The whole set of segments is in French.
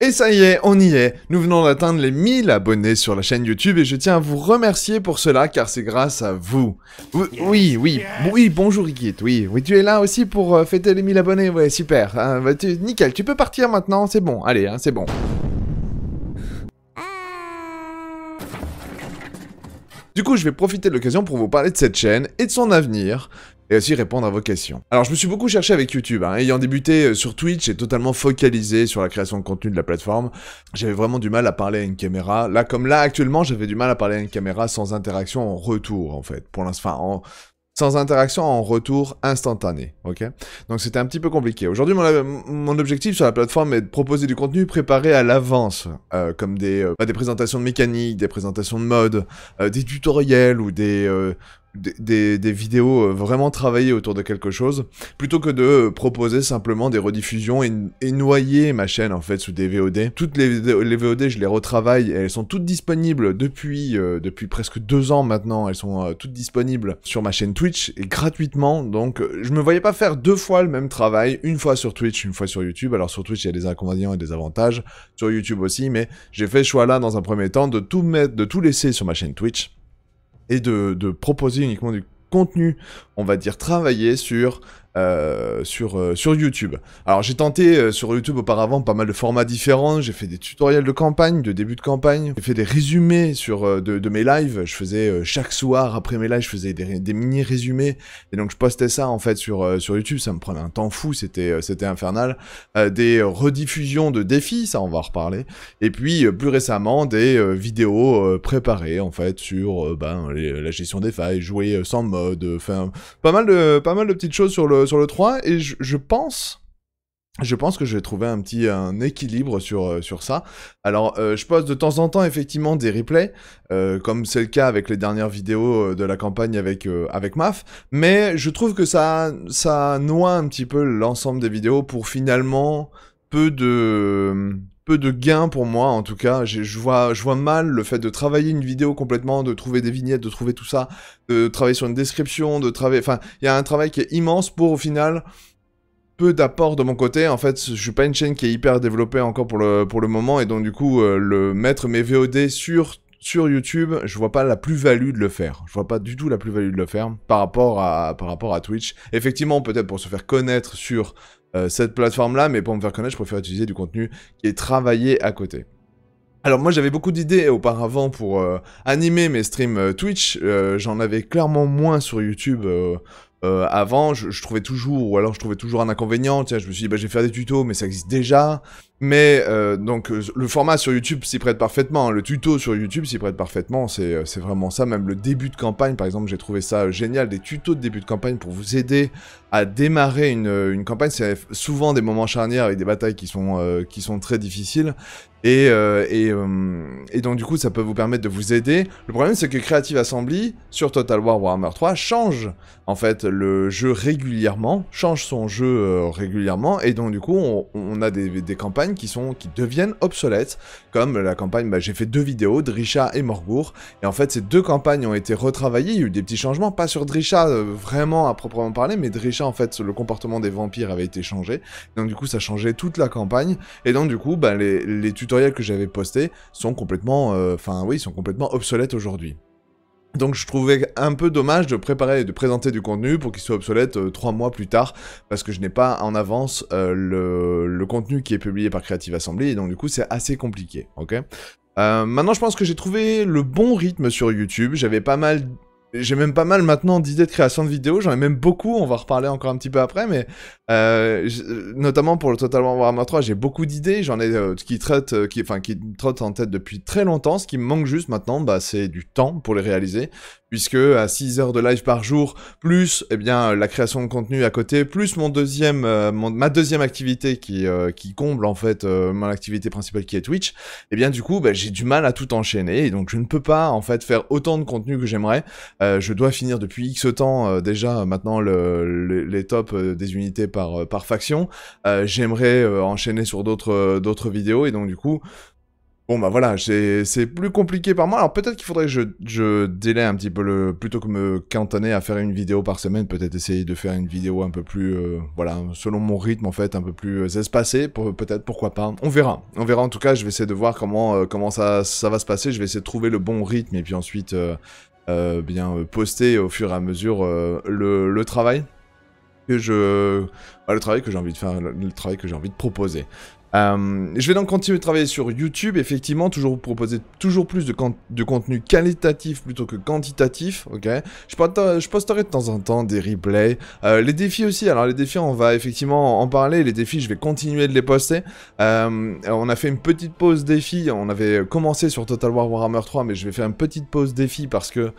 Et ça y est, on y est. Nous venons d'atteindre les 1000 abonnés sur la chaîne YouTube et je tiens à vous remercier pour cela car c'est grâce à vous. Oui, oui, oui, bonjour Ikit, oui. Oui, tu es là aussi pour euh, fêter les 1000 abonnés, ouais, super. Hein, bah, nickel, tu peux partir maintenant, c'est bon, allez, hein, c'est bon. Du coup, je vais profiter de l'occasion pour vous parler de cette chaîne et de son avenir et aussi répondre à vos questions. Alors je me suis beaucoup cherché avec YouTube, hein, ayant débuté euh, sur Twitch et totalement focalisé sur la création de contenu de la plateforme, j'avais vraiment du mal à parler à une caméra. Là comme là actuellement, j'avais du mal à parler à une caméra sans interaction en retour en fait, pour l'instant, en, sans interaction en retour instantané, ok Donc c'était un petit peu compliqué. Aujourd'hui, mon, euh, mon, objectif sur la plateforme est de proposer du contenu préparé à l'avance, euh, comme des, euh, des présentations de mécanique, des présentations de mode, des tutoriels ou des, des, vidéos euh, vraiment travaillées autour de quelque chose, plutôt que de euh, proposer simplement des rediffusions et, noyer ma chaîne en fait sous des VOD. Toutes les, VOD, je les retravaille, et elles sont toutes disponibles depuis, euh, depuis presque deux ans maintenant, elles sont toutes disponibles sur ma chaîne Twitch et gratuitement, donc je me voyais pas faire deux fois le même travail, une fois sur Twitch, une fois sur YouTube, alors sur Twitch il y a des inconvénients et des avantages, sur YouTube aussi, mais j'ai fait ce choix là dans un premier temps de tout mettre, de tout laisser sur ma chaîne Twitch et de, proposer uniquement du contenu, on va dire, travailler sur euh, euh, sur, YouTube. Alors j'ai tenté euh, sur YouTube auparavant pas mal de formats différents, j'ai fait des tutoriels de campagne, de début de campagne, j'ai fait des résumés sur, de, mes lives, je faisais chaque soir après mes lives, je faisais des, mini-résumés, et donc je postais ça en fait sur, sur YouTube, ça me prenait un temps fou, c'était c'était infernal, des rediffusions de défis, ça on va en reparler, et puis plus récemment des vidéos préparées en fait sur ben, la gestion des failles, jouer sans mode, enfin pas pas mal de petites choses sur le sur le 3 et je, pense je pense que je vais trouver un petit un équilibre sur, euh, sur ça. Alors, euh, je poste de temps en temps effectivement des replays, euh, comme c'est le cas avec les dernières vidéos de la campagne avec, avec MAF, mais je trouve que ça, ça noie un petit peu l'ensemble des vidéos pour finalement peu de peu de gains pour moi, en tout cas. Je vois, je vois mal le fait de travailler une vidéo complètement, de trouver des vignettes, de trouver tout ça, de travailler sur une description, de travailler... Enfin, il y a un travail qui est immense pour, au final, peu d'apport de mon côté. En fait, je suis pas une chaîne qui est hyper développée encore pour le, pour le moment, et donc du coup, euh, le mettre mes VOD sur sur YouTube, je vois pas la plus-value de le faire. Je vois pas du tout la plus-value de le faire par rapport à, par rapport à Twitch. Effectivement, peut-être pour se faire connaître sur euh, cette plateforme-là, mais pour me faire connaître, je préfère utiliser du contenu qui est travaillé à côté. Alors moi j'avais beaucoup d'idées auparavant pour euh, animer mes streams euh, Twitch, j'en avais clairement moins sur YouTube. avant, je, trouvais toujours, ou alors je trouvais toujours un inconvénient. Tiens, je me suis dit, bah, je vais faire des tutos, mais ça existe déjà. Mais euh, donc euh, le format sur YouTube s'y prête parfaitement, hein. le tuto sur YouTube s'y prête parfaitement, euh, c'est vraiment ça, même le début de campagne par exemple j'ai trouvé ça génial, des tutos de début de campagne pour vous aider à démarrer une, campagne, c'est souvent des moments charnières avec des batailles qui sont, qui sont très difficiles, et, et, donc du coup ça peut vous permettre de vous aider. Le problème c'est que Creative Assembly sur Total War Warhammer 3 change en fait le jeu régulièrement, change son jeu régulièrement, et donc du coup on, a des campagnes qui, sont, qui deviennent obsolètes, comme la campagne, bah, j'ai fait deux vidéos, Drisha et Morgour, et en fait ces deux campagnes ont été retravaillées, il y a eu des petits changements, pas sur Drisha euh, vraiment à proprement parler, mais Drisha en fait le comportement des vampires avait été changé, donc du coup ça changeait toute la campagne, et donc du coup bah, les, les tutoriels que j'avais postés sont complètement, euh, enfin oui, sont complètement obsolètes aujourd'hui. Donc je trouvais un peu dommage de préparer et de présenter du contenu pour qu'il soit obsolète euh, trois mois plus tard, parce que je n'ai pas en avance euh, le, contenu qui est publié par Creative Assembly, et donc du coup c'est assez compliqué, ok euh, maintenant, je pense que j'ai trouvé le bon rythme sur YouTube. J'avais pas mal j'ai même pas mal maintenant d'idées de création de vidéos, j'en ai même beaucoup, on va reparler encore un petit peu après, mais euh, notamment pour le Total War Warhammer 3, j'ai beaucoup d'idées, j'en ai euh, qui traite euh, qui, enfin, qui trottent en tête depuis très longtemps, ce qui me manque juste maintenant, bah, c'est du temps pour les réaliser, puisque à 6 heures de live par jour, plus eh bien, la création de contenu à côté, plus mon deuxième, euh, mon, ma deuxième activité qui, qui comble en fait mon activité principale qui est Twitch, eh bien du coup bah, j'ai du mal à tout enchaîner, et donc je ne peux pas en fait faire autant de contenu que j'aimerais, euh, je dois finir depuis X temps euh, déjà euh, maintenant les tops des unités par, par faction. J'aimerais enchaîner sur d'autres d'autres vidéos et donc du coup, Bon bah voilà, c'est plus compliqué par moi. Alors peut-être qu'il faudrait que je, je délai un petit peu le... Plutôt que me cantonner à faire une vidéo par semaine, peut-être essayer de faire une vidéo un peu plus... voilà, selon mon rythme en fait, un peu plus espacée, pour, peut-être, pourquoi pas. On verra. On verra en tout cas, je vais essayer de voir comment, comment ça, ça va se passer. Je vais essayer de trouver le bon rythme et puis ensuite... Euh, bien euh, poster au fur et à mesure euh, le, le, travail que je, bah, le travail que j'ai envie de faire, le travail que j'ai envie de proposer. Euh, je vais donc continuer de travailler sur YouTube, effectivement, toujours vous proposer toujours plus de, de contenu qualitatif plutôt que quantitatif, ok je, je, posterai de temps en temps des replays, euh, les défis aussi, alors les défis, on va effectivement en parler, les défis, je vais continuer de les poster. Euh, on a fait une petite pause défi, on avait commencé sur Total War Warhammer 3, mais je vais faire une petite pause défi parce que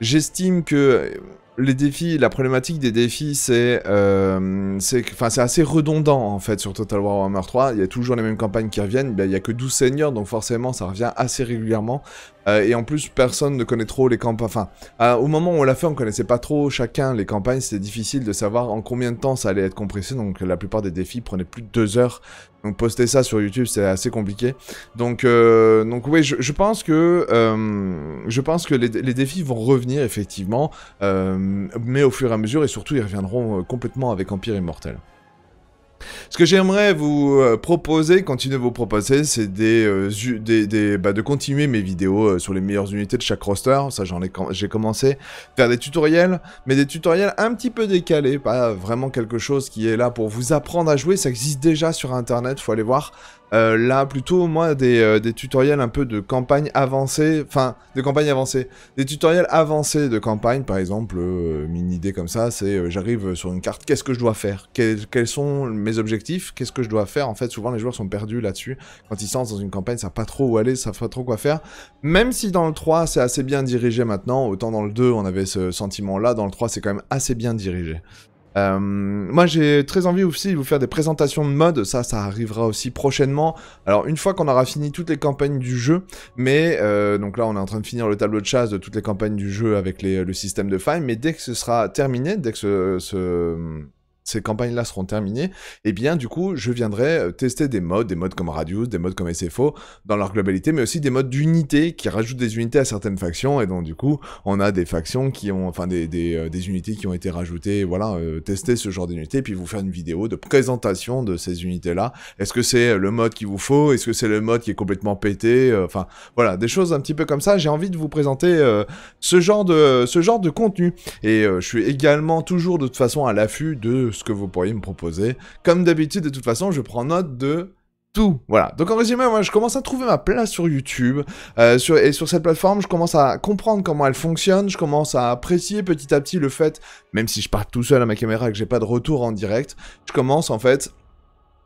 j'estime que les défis, la problématique des défis, c'est euh, c'est assez redondant en fait sur Total War Warhammer 3. Il y a toujours les mêmes campagnes qui reviennent. Ben, il n'y a que 12 seigneurs, donc forcément ça revient assez régulièrement. Euh, et en plus, personne ne connaît trop les campagnes. Enfin, au moment où on l'a fait, on connaissait pas trop chacun les campagnes. C'était difficile de savoir en combien de temps ça allait être compressé. Donc, la plupart des défis prenaient plus de deux heures. Donc, poster ça sur YouTube, c'est assez compliqué. Donc, euh, oui, je, pense que euh, je pense que les, les, défis vont revenir effectivement, mais au fur et à mesure, et surtout, ils reviendront complètement avec Empire Immortel. Ce que j'aimerais vous euh, proposer, continuer de vous proposer, c'est des, euh, bah, de continuer mes vidéos euh, sur les meilleures unités de chaque roster. Ça, j'en ai, j'ai commencé faire des tutoriels, mais des tutoriels un petit peu décalés, pas vraiment quelque chose qui est là pour vous apprendre à jouer. Ça existe déjà sur Internet, faut aller voir. Euh, là, plutôt, moi, des, euh, des, tutoriels un peu de campagne avancée, enfin, de campagne avancée, des tutoriels avancés de campagne, par exemple, euh, une idée comme ça, c'est j'arrive sur une carte, qu'est-ce que je dois faire quels, sont mes objectifs Qu'est-ce que je dois faire En fait, souvent, les joueurs sont perdus là-dessus. Quand ils sont dans une campagne, ils savent pas trop où aller, ils savent pas trop quoi faire. Même si dans le 3, c'est assez bien dirigé maintenant, autant dans le 2, on avait ce sentiment-là, dans le 3, c'est quand même assez bien dirigé. Euh, moi, j'ai très envie aussi de vous faire des présentations de mode. Ça, ça arrivera aussi prochainement. Alors, une fois qu'on aura fini toutes les campagnes du jeu, mais euh, donc là, on est en train de finir le tableau de chasse de toutes les campagnes du jeu avec le système de fin. Mais dès que ce sera terminé, dès que ce ces campagnes-là seront terminées, et eh bien, du coup, je viendrai euh, tester des modes, des modes comme Radius, des modes comme SFO, dans leur globalité, mais aussi des modes d'unités, qui rajoutent des unités à certaines factions, et donc, du coup, on a des factions qui ont, enfin, des, euh, unités qui ont été rajoutées, voilà, euh, tester ce genre d'unités, puis vous faire une vidéo de présentation de ces unités-là. Est-ce que c'est le mode qu'il vous faut Est-ce que c'est le mode qui est complètement pété Enfin, voilà, des choses un petit peu comme ça. J'ai envie de vous présenter ce genre de, ce genre de contenu. Et je suis également toujours de toute façon à l'affût de que vous pourriez me proposer. Comme d'habitude, de toute façon, je prends note de tout. Voilà. Donc en résumé, moi, je commence à trouver ma place sur YouTube. Euh, sur, et sur cette plateforme, je commence à comprendre comment elle fonctionne. Je commence à apprécier petit à petit le fait, même si je pars tout seul à ma caméra et que j'ai pas de retour en direct, je commence en fait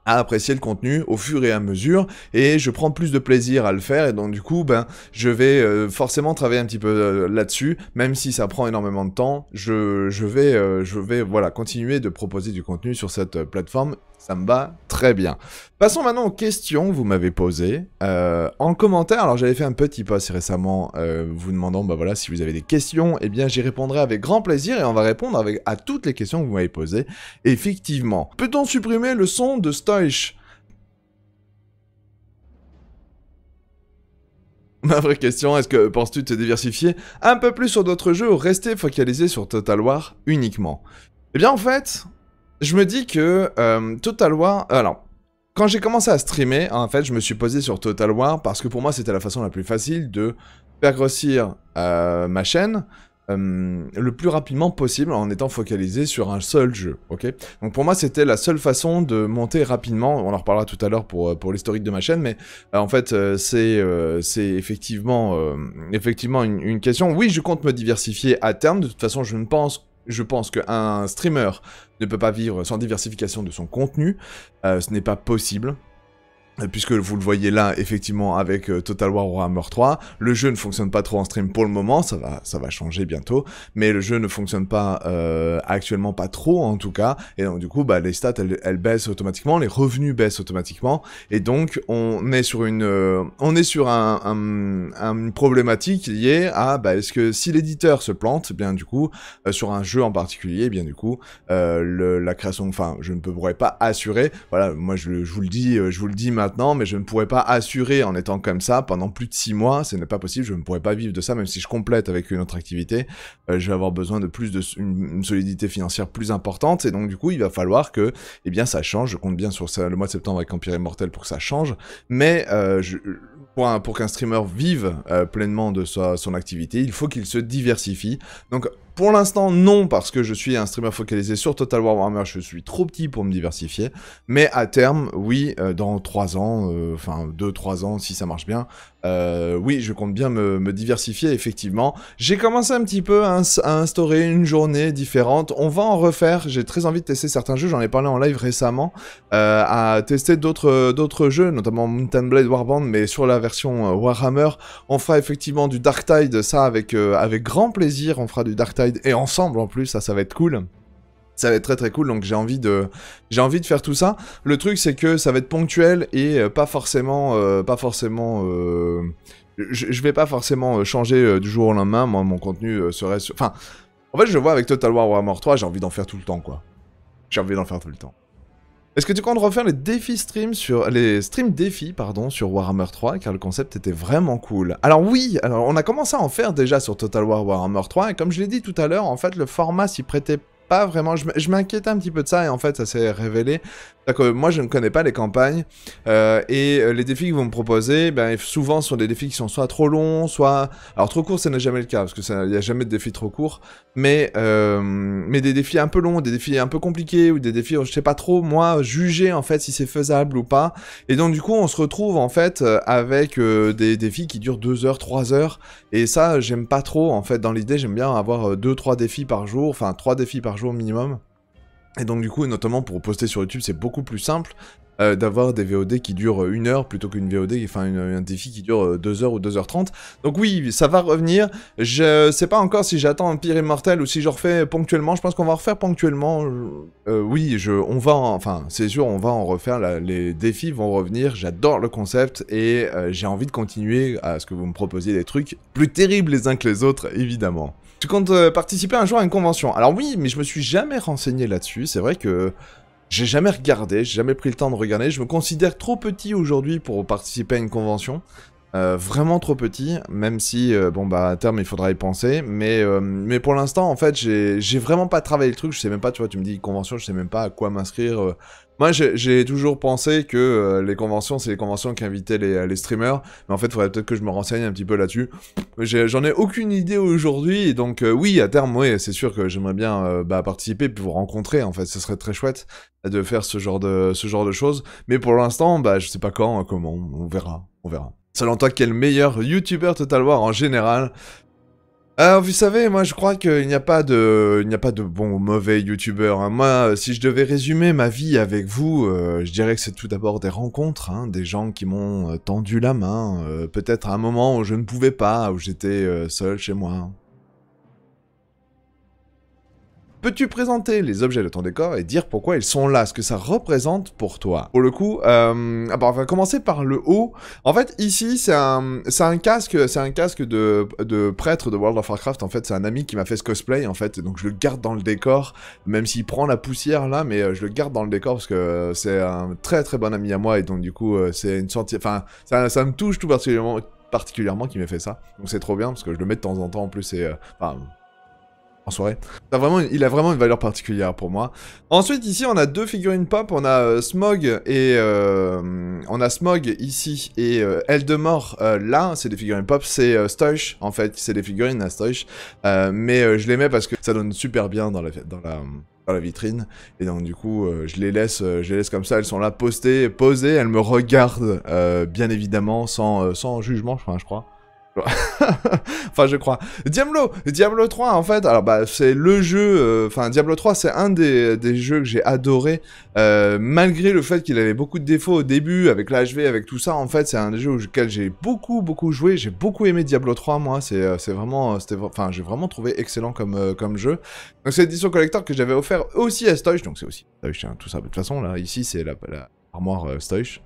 à apprécier le contenu au fur et à mesure et je prends plus de plaisir à le faire et donc du coup ben je vais euh, forcément travailler un petit peu euh, là-dessus même si ça prend énormément de temps je, je vais euh, je vais voilà continuer de proposer du contenu sur cette plateforme ça me va très bien. Passons maintenant aux questions que vous m'avez posées euh, en commentaire. Alors j'avais fait un petit post récemment euh, vous demandant bah voilà si vous avez des questions, eh bien j'y répondrai avec grand plaisir et on va répondre avec, à toutes les questions que vous m'avez posées. Effectivement, peut-on supprimer le son de Stoich Ma vraie question, est-ce que penses-tu te diversifier un peu plus sur d'autres jeux ou rester focalisé sur Total War uniquement Eh bien en fait, je me dis que euh, Total War... Euh, alors, quand j'ai commencé à streamer, en fait, je me suis posé sur Total War parce que pour moi, c'était la façon la plus facile de faire grossir euh, ma chaîne le plus rapidement possible en étant focalisé sur un seul jeu, ok Donc pour moi, c'était la seule façon de monter rapidement, on en reparlera tout à l'heure pour, pour l'historique de ma chaîne, mais en fait, c'est c'est effectivement, effectivement une, une question. Oui, je compte me diversifier à terme, de toute façon, je ne pense je pense qu'un streamer ne peut pas vivre sans diversification de son contenu. Euh, ce n'est pas possible. Euh, puisque vous le voyez là effectivement avec euh, Total War Warhammer 3, le jeu ne fonctionne pas trop en stream pour le moment, ça va ça va changer bientôt, mais le jeu ne fonctionne pas euh, actuellement pas trop en tout cas et donc du coup bah les stats elles, baissent automatiquement, les revenus baissent automatiquement et donc on est sur une on est sur un, une problématique liée à bah est-ce que si l'éditeur se plante, eh bien du coup sur un jeu en particulier, eh bien du coup la création enfin je ne pourrais pas assurer voilà, moi je, vous le dis je vous le dis mais je ne pourrais pas assurer en étant comme ça pendant plus de six mois, ce n'est pas possible, je ne pourrais pas vivre de ça, même si je complète avec une autre activité, euh, je vais avoir besoin de plus de une, solidité financière plus importante, et donc du coup, il va falloir que, eh bien, ça change, je compte bien sur ça, le mois de septembre avec Empire Immortel pour que ça change, mais euh, je, pour, pour qu'un streamer vive euh, pleinement de sa, son activité, il faut qu'il se diversifie, donc pour l'instant, non, parce que je suis un streamer focalisé sur Total War Warhammer, je suis trop petit pour me diversifier. Mais à terme, oui, euh, dans 3 ans, euh, enfin 2-3 ans, si ça marche bien, euh, oui, je compte bien me, diversifier, effectivement. J'ai commencé un petit peu à, instaurer une journée différente. On va en refaire. J'ai très envie de tester certains jeux. J'en ai parlé en live récemment. Euh, à tester d'autres jeux, notamment Mountain Blade Warband, mais sur la version euh, Warhammer. On fera effectivement du Dark Tide, ça avec, avec grand plaisir. On fera du Dark Tide et ensemble en plus, ça, ça va être cool ça va être très très cool, donc j'ai envie de j'ai envie de faire tout ça. Le truc c'est que ça va être ponctuel et euh, pas forcément euh, pas forcément euh, je, vais pas forcément changer du jour au lendemain. Moi mon contenu serait enfin en fait je vois avec Total War Warhammer 3, j'ai envie d'en faire tout le temps quoi. J'ai envie d'en faire tout le temps. Est-ce que tu comptes refaire les défis stream sur les stream défis pardon sur Warhammer 3 car le concept était vraiment cool. Alors oui, alors on a commencé à en faire déjà sur Total War Warhammer 3 et comme je l'ai dit tout à l'heure, en fait le format s'y prêtait pas vraiment. Je m'inquiétais un petit peu de ça et en fait, ça s'est révélé que moi, je ne connais pas les campagnes euh, et euh, les défis que vous me proposez. ben, souvent sont des défis qui sont soit trop longs, soit alors trop courts, ce n'est jamais le cas parce que ça, n'y a jamais de défis trop courts, mais euh, mais des défis un peu longs, des défis un peu compliqués ou des défis, je ne sais pas trop moi juger en fait si c'est faisable ou pas. Et donc du coup, on se retrouve en fait avec des défis qui durent 2 heures, 3 heures et ça, j'aime pas trop en fait. Dans l'idée, j'aime bien avoir 2-3 défis par jour, enfin 3 défis par jour minimum. Et donc du coup, notamment pour poster sur YouTube, c'est beaucoup plus simple euh, d'avoir des VOD qui durent euh, une heure plutôt qu'une VOD, enfin un défi qui dure 2 euh, heures ou 2h30. Donc oui, ça va revenir. Je sais pas encore si j'attends Empire Immortel ou si je refais ponctuellement. Je pense qu'on va refaire ponctuellement. oui, je, on va, enfin c'est sûr, on va en refaire. les défis vont revenir. J'adore le concept et j'ai envie de continuer à ce que vous me proposiez des trucs plus terribles les uns que les autres, évidemment. Tu comptes euh, participer un jour à une convention. Alors oui, mais je me suis jamais renseigné là-dessus. C'est vrai que j'ai jamais regardé, j'ai jamais pris le temps de regarder. Je me considère trop petit aujourd'hui pour participer à une convention. Euh, vraiment trop petit, même si, euh, bon, bah, à terme, il faudra y penser. Mais, mais pour l'instant, en fait, j'ai vraiment pas travaillé le truc. Je sais même pas, tu vois, tu me dis convention, je sais même pas à quoi m'inscrire. Moi, j'ai toujours pensé que euh, les conventions, c'est les conventions qui invitaient les, euh, streamers. Mais en fait, il faudrait peut-être que je me renseigne un petit peu là-dessus. J'en ai, aucune idée aujourd'hui. Donc, euh, oui, à terme, oui, c'est sûr que j'aimerais bien bah, participer puis vous rencontrer. En fait, ce serait très chouette de faire ce genre de, ce genre de choses. Mais pour l'instant, bah, je sais pas quand, comment. On verra. On verra. Selon toi, quel meilleur YouTuber Total voir en général alors, vous savez, moi, je crois qu'il n'y a pas de, il n'y a pas de bon ou mauvais youtubeur. Hein. Moi, euh, si je devais résumer ma vie avec vous, euh, je dirais que c'est tout d'abord des rencontres, hein, des gens qui m'ont euh, tendu la main, peut-être à un moment où je ne pouvais pas, où j'étais seul chez moi. Hein. Peux-tu présenter les objets de ton décor et dire pourquoi ils sont là, ce que ça représente pour toi Pour le coup, euh, ah bah, on va commencer par le haut. En fait, ici, c'est un, un casque, c'est un casque de, de prêtre de World of Warcraft. En fait, c'est un ami qui m'a fait ce cosplay, en fait, donc je le garde dans le décor, même s'il prend la poussière là, mais euh, je le garde dans le décor parce que euh, c'est un très très bon ami à moi et donc du coup, c'est une sorte, enfin, ça, me touche tout particulièrement particulièrement qui m'a fait ça. Donc c'est trop bien parce que je le mets de temps en temps en plus et en soirée. il a vraiment une valeur particulière pour moi. Ensuite, ici, on a deux figurines pop. On a euh, Smog et... Euh, on a Smog ici et euh, Eldemort euh, là. C'est des figurines pop. C'est Stoich, en fait. C'est des figurines à Stoich. mais je les mets parce que ça donne super bien dans la... vitrine. Et donc du coup, je les laisse, je laisse comme ça. Elles sont là postées, posées. Elles me regardent, bien évidemment, sans jugement, je crois. enfin, je crois. Diablo, Diablo 3, en fait, alors bah, c'est le jeu. Euh, enfin, Diablo 3, c'est un des, jeux que j'ai adoré, euh, malgré le fait qu'il avait beaucoup de défauts au début, avec l'HV, avec tout ça. En fait, c'est un des jeux auquel j'ai beaucoup, beaucoup joué. J'ai beaucoup aimé Diablo 3, moi. C'est, euh, c'est vraiment, enfin, j'ai vraiment trouvé excellent comme, comme jeu. Donc, c'est l'édition collector que j'avais offert aussi à Stoich, donc c'est aussi Stoich, hein, tout ça. De toute façon, là, ici, c'est la, la armoire Stoich.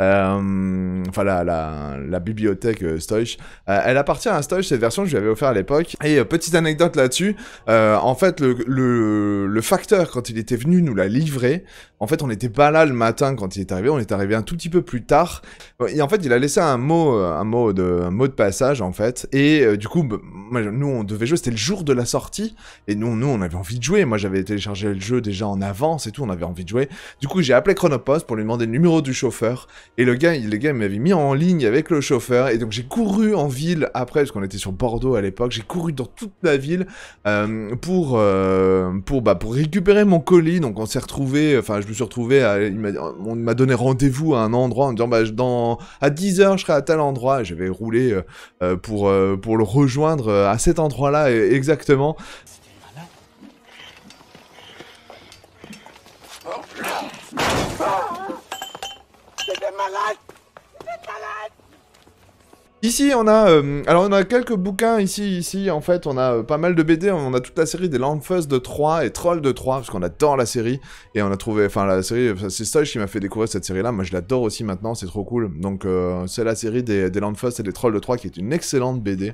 Euh, enfin la, la, bibliothèque euh, Stoich. Euh, elle appartient à Stoich, cette version que je lui avais offert à l'époque. Et euh, petite anecdote là-dessus, en fait le, le, le, facteur quand il était venu nous la livrer, en fait, on n'était pas là le matin quand il est arrivé, on est arrivé un tout petit peu plus tard. Et en fait, il a laissé un mot, euh, un mot de, un mot de passage, en fait. Et euh, du coup, bah, nous, on devait jouer, c'était le jour de la sortie. Et nous, nous, on avait envie de jouer. Moi, j'avais téléchargé le jeu déjà en avance et tout, on avait envie de jouer. Du coup, j'ai appelé Chronopost pour lui demander le numéro du chauffeur. Et le gars, il, le gars m'avait mis en ligne avec le chauffeur. Et donc, j'ai couru en ville après, parce qu'on était sur Bordeaux à l'époque. J'ai couru dans toute la ville euh, pour, pour, bah, pour récupérer mon colis. Donc, on s'est retrouvé, enfin, je me suis retrouvé à, il on m'a donné rendez-vous à un endroit en disant, bah, dans, à 10 heures, je serai à tel endroit. je vais rouler euh, euh, pour, euh, pour le rejoindre à cet endroit-là, e, exactement. Malade. Ici, on a, euh, alors on a quelques bouquins ici, ici, en fait, on a euh, pas mal de BD, on a toute la série des Landfuss de 3 et Troll de 3, parce qu'on adore la série, et on a trouvé, enfin la série, c'est Stoich qui m'a fait découvrir cette série-là, moi je l'adore aussi maintenant, c'est trop cool, donc euh, c'est la série des, des et des Trolls de 3 qui est une excellente BD,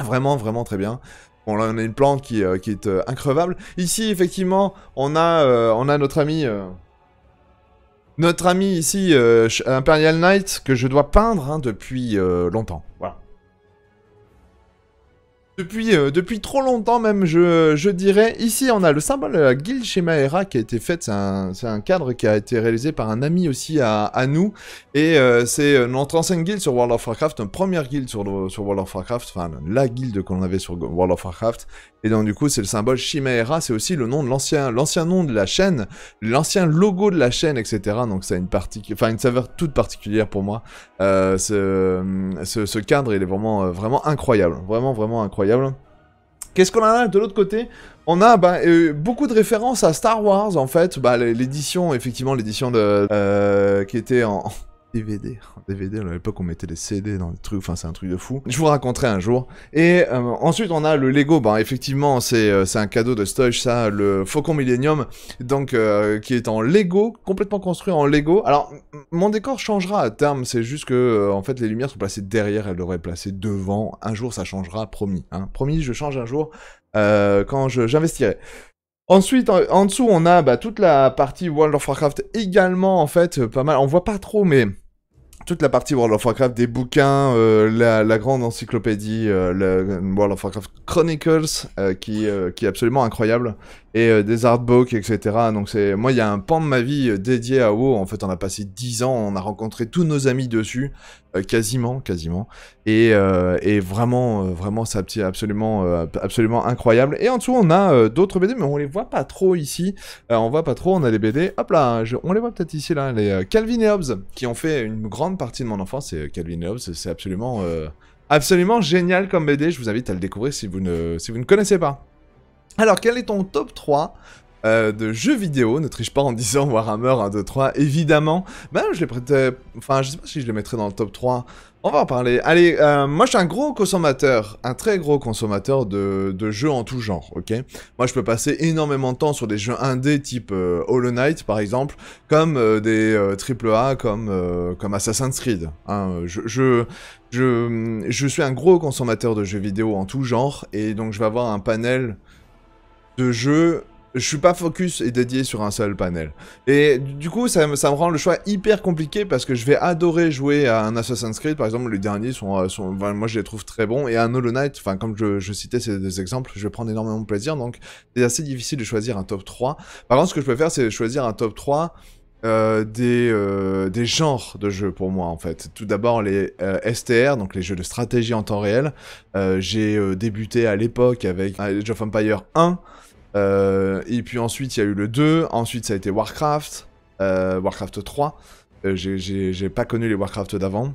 vraiment, vraiment très bien, Bon, là, on a une plante qui, qui est increvable. Ici, effectivement, on a, on a notre ami... Notre ami ici, euh, Imperial Knight, que je dois peindre hein, depuis euh, longtemps. Voilà. Depuis, euh, depuis trop longtemps même, je, dirais. Ici, on a le symbole de la guilde chez Maera qui a été faite. C'est un, cadre qui a été réalisé par un ami aussi à, nous. Et c'est notre ancienne guilde sur World of Warcraft, une première guilde sur, sur World of Warcraft, enfin la guilde qu'on avait sur World of Warcraft. Et donc du coup, c'est le symbole Shimaera, c'est aussi le nom de l'ancien, l'ancien nom de la chaîne, l'ancien logo de la chaîne, etc. Donc ça a une partie, enfin une saveur toute particulière pour moi. Euh, ce, ce, ce, cadre, il est vraiment, euh, vraiment incroyable, vraiment, vraiment incroyable. Qu'est-ce qu'on a de l'autre côté on a bah, euh, beaucoup de références à Star Wars en fait, bah, l'édition effectivement l'édition de euh, qui était en DVD. DVD, à l'époque, on mettait des CD dans des trucs, enfin, c'est un truc de fou. Je vous raconterai un jour. Et euh, ensuite, on a le Lego. Ben, effectivement, c'est euh, un cadeau de Stoich, ça, le Faucon Millennium, donc, euh, qui est en Lego, complètement construit en Lego. Alors, mon décor changera à terme, c'est juste que, euh, en fait, les lumières sont placées derrière, elles devraient être placées devant. Un jour, ça changera, promis. Hein. Promis, je change un jour, quand j'investirai. Ensuite, en, en, dessous, on a bah, toute la partie World of Warcraft également, en fait, pas mal. On voit pas trop, mais toute la partie World of Warcraft, des bouquins, euh, la, grande encyclopédie, euh, le World of Warcraft Chronicles, euh, qui, qui est absolument incroyable, et euh, des artbooks, etc. Donc c'est moi, il y a un pan de ma vie euh, dédié à WoW. En fait, on a passé 10 ans, on a rencontré tous nos amis dessus, euh, quasiment, quasiment. Et, et vraiment, vraiment, c'est absolument, absolument incroyable. Et en dessous, on a d'autres BD, mais on les voit pas trop ici. on voit pas trop. On a des BD. Hop là, on les voit peut-être ici là. Les Calvin et Hobbes qui ont fait une grande partie de mon enfance. Et Calvin et Hobbes, c'est absolument, absolument génial comme BD. Je vous invite à le découvrir si vous ne, si vous ne connaissez pas. Alors, quel est ton top 3 euh, de jeux vidéo, ne triche pas en disant Warhammer 1, 2, 3, évidemment. Ben, je les prêtais... Enfin, je sais pas si je les mettrais dans le top 3. On va en parler. Allez, euh, moi, je suis un gros consommateur, un très gros consommateur de, jeux en tout genre, ok Moi, je peux passer énormément de temps sur des jeux indés type euh, Hollow Knight, par exemple, comme des AAA, comme, comme Assassin's Creed. Hein. je, je, je, je suis un gros consommateur de jeux vidéo en tout genre, et donc je vais avoir un panel de jeux, je suis pas focus et dédié sur un seul panel. Et du coup, ça, ça, me rend le choix hyper compliqué parce que je vais adorer jouer à un Assassin's Creed, par exemple, les derniers sont, euh, sont moi je les trouve très bons, et à un Hollow Knight, enfin, comme je, citais ces deux exemples, je vais prendre énormément de plaisir, donc c'est assez difficile de choisir un top 3. Par contre, ce que je peux faire, c'est choisir un top 3 euh, des, euh, des genres de jeux pour moi en fait. Tout d'abord les STR, donc les jeux de stratégie en temps réel. J'ai débuté à l'époque avec Age of Empire 1, euh, et puis ensuite, il y a eu le 2. Ensuite, ça a été Warcraft. Euh, Warcraft 3. Euh, j'ai pas connu les Warcraft d'avant.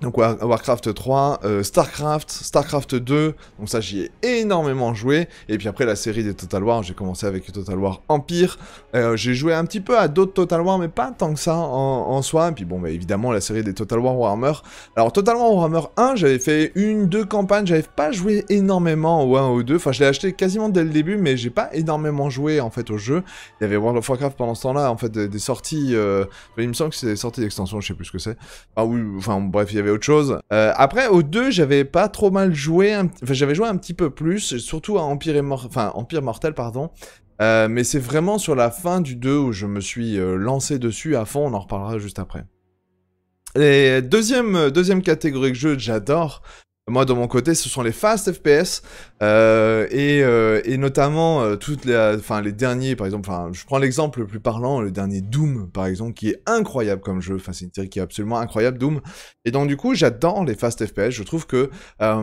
Donc Warcraft 3, euh, Starcraft, Starcraft 2, donc ça j'y ai énormément joué, et puis après la série des Total War, j'ai commencé avec Total War Empire, euh, j'ai joué un petit peu à d'autres Total War, mais pas tant que ça en, soi, et puis bon, bah, évidemment la série des Total War Warhammer, alors Total War Warhammer 1, j'avais fait une, deux campagnes, j'avais pas joué énormément au 1 ou au 2, enfin je l'ai acheté quasiment dès le début, mais j'ai pas énormément joué en fait au jeu, il y avait World of Warcraft pendant ce temps-là, en fait des, sorties, euh, il me semble que c'est des sorties d'extension, je sais plus ce que c'est, ah oui, enfin bref, il y avait autre chose. Euh, après, au 2, j'avais pas trop mal joué. Enfin, j'avais joué un petit peu plus, surtout à Empire, Empire Mortel, pardon. Euh, mais c'est vraiment sur la fin du 2 où je me suis euh, lancé dessus à fond, on en reparlera juste après. Et deuxième, deuxième catégorie de jeu, j'adore. Moi, de mon côté, ce sont les fast FPS. Euh, et, euh, et, notamment, euh, toutes les, enfin, les derniers, par exemple, enfin, je prends l'exemple le plus parlant, le dernier Doom, par exemple, qui est incroyable comme jeu. Enfin, c'est une série qui est absolument incroyable, Doom. Et donc, du coup, j'adore les fast FPS. Je trouve que ça